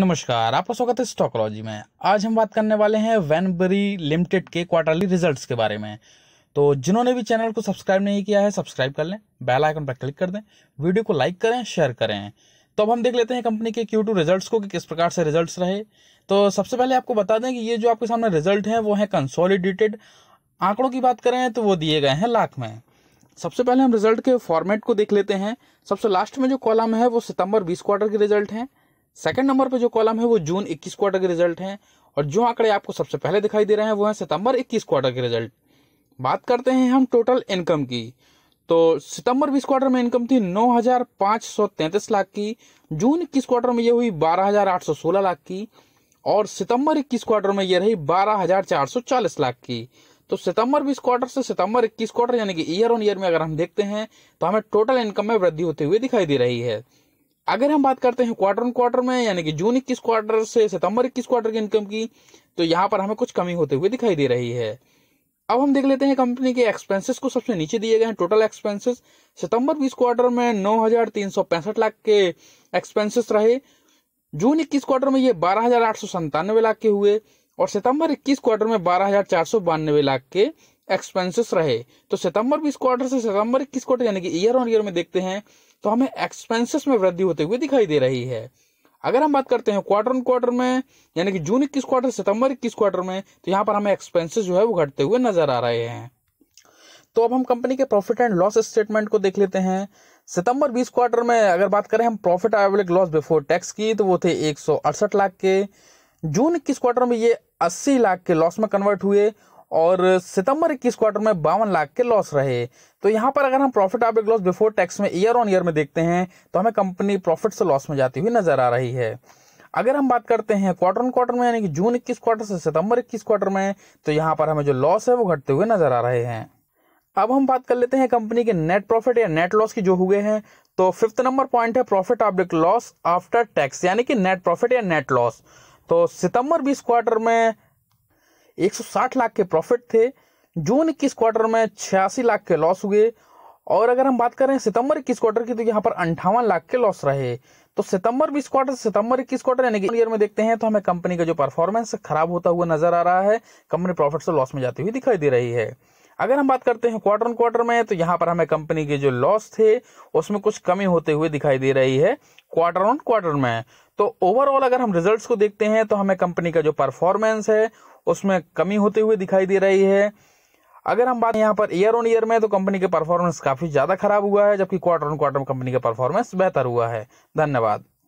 नमस्कार आपका स्वागत है स्टॉकोलॉजी में आज हम बात करने वाले हैं वैनबरी लिमिटेड के क्वार्टरली रिजल्ट्स के बारे में तो जिन्होंने भी चैनल को सब्सक्राइब नहीं किया है सब्सक्राइब कर लें बेल आइकन पर क्लिक कर दें वीडियो को लाइक करें शेयर करें तो अब हम देख लेते हैं कंपनी के क्यू टू रिजल्ट को कि किस प्रकार से रिजल्ट रहे तो सबसे पहले आपको बता दें कि ये जो आपके सामने रिजल्ट हैं वो है कंसोलिडेटेड आंकड़ों की बात करें तो वो दिए गए हैं लाख में सबसे पहले हम रिजल्ट के फॉर्मेट को देख लेते हैं सबसे लास्ट में जो कॉलम है वो सितंबर बीस क्वार्टर के रिजल्ट हैं सेकंड नंबर पे जो कॉलम है वो जून इक्कीस क्वार्टर के रिजल्ट है और जो आंकड़े आपको सबसे पहले दिखाई दे रहे हैं वो है सितंबर इक्कीस क्वार्टर के रिजल्ट बात करते हैं हम टोटल इनकम की तो सितंबर बीस क्वार्टर में इनकम थी नौ हजार पांच सौ तैंतीस लाख की जून इक्कीस क्वार्टर में ये हुई बारह हजार आठ सौ सोलह लाख की और सितंबर इक्कीस क्वार्टर में ये रही बारह हजार चार सौ चालीस लाख की तो सितंबर बीस क्वार्टर से सितंबर इक्कीस क्वार्टर यानी कि ईयर ऑन ईयर में अगर हम देखते हैं तो हमें टोटल इनकम में वृद्धि होते हुए दिखाई दे रही है अगर हम बात करते हैं क्वार्टर ऑन क्वार्टर में यानी कि जून इक्कीस क्वार्टर से सितंबर इक्कीस क्वार्टर की इनकम की तो यहाँ पर हमें कुछ कमी होते हुए दिखाई दे रही है अब हम देख लेते हैं कंपनी के एक्सपेंसेस को सबसे नीचे दिए गए हैं टोटल एक्सपेंसेस सितंबर बीस क्वार्टर में नौ हजार तीन सौ पैंसठ लाख के एक्सपेंसेस रहे जून इक्कीस क्वार्टर में ये बारह हजार आठ सौ लाख के हुए और सितंबर इक्कीस क्वार्टर में बारह हजार चार सौ बानवे लाख के एक्सपेंसेस रहे तो सितंबर बीस क्वार्टर से सितंबर इक्कीस क्वार्टर यानी कि ईयर ऑन ईयर में देखते हैं तो हमें एक्सपेंसेस में वृद्धि होते हुए दिखाई दे रही है अगर हम बात करते हैं क्वार्टर ऑन क्वार्टर में यानी कि जून इक्कीस क्वार्टर सितंबर इक्कीस क्वार्टर में तो यहाँ पर हमें एक्सपेंसेस जो है वो घटते हुए नजर आ रहे हैं तो अब हम कंपनी के प्रॉफिट एंड लॉस स्टेटमेंट को देख लेते हैं सितंबर बीस क्वार्टर में अगर बात करें हम profit available loss before tax की तो वो थे एक लाख के जून इक्कीस क्वार्टर में ये 80 लाख के लॉस में कन्वर्ट हुए और सितंबर इक्कीस क्वार्टर में बावन लाख के लॉस रहे तो यहाँ पर अगर हम प्रॉफिट आप लॉस बिफोर टैक्स में ईयर ऑन ईयर में देखते हैं तो हमें कंपनी प्रॉफिट से लॉस में जाती हुई नजर आ रही है अगर हम बात करते हैं क्वार्टर ऑन क्वार्टर में यानी कि जून इक्कीस क्वार्टर से सितंबर इक्कीस क्वार्टर में तो यहाँ पर हमें जो लॉस है वो घटते हुए नजर आ रहे हैं अब हम बात कर लेते हैं कंपनी के नेट प्रॉफिट या नेट लॉस की जो हुए हैं तो फिफ्थ नंबर पॉइंट है profit after loss after tax यानी कि नेट प्रॉफिट या नेट लॉस तो सितंबर बीस क्वार्टर में 160 लाख के प्रॉफिट थे जून इक्कीस क्वार्टर में छियासी लाख के लॉस हुए और अगर हम बात करें सितंबर इक्कीस क्वार्टर की तो यहाँ पर अंठावन लाख के लॉस रहे तो सितंबर बीस क्वार्टर से सितंबर इक्कीस क्वार्टर यानी कि ईयर में देखते हैं तो हमें कंपनी का जो परफॉर्मेंस खराब होता हुआ नजर आ रहा है कंपनी प्रॉफिट से लॉस में जाती हुई दिखाई दे रही है अगर हम बात करते हैं क्वार्टर ऑन क्वार्टर में तो यहाँ पर हमें कंपनी के जो लॉस थे उसमें कुछ कमी होते हुए दिखाई दे रही है क्वार्टर ऑन क्वार्टर में तो ओवरऑल अगर हम रिजल्ट्स को देखते हैं तो हमें कंपनी का जो परफॉर्मेंस है उसमें कमी होते हुए दिखाई दे रही है अगर हम बात यहाँ पर ईयर ऑन ईयर में तो कंपनी के परफॉर्मेंस काफ़ी ज़्यादा खराब हुआ है जबकि क्वार्टर ऑन क्वार्टर में कंपनी का परफॉर्मेंस बेहतर हुआ है धन्यवाद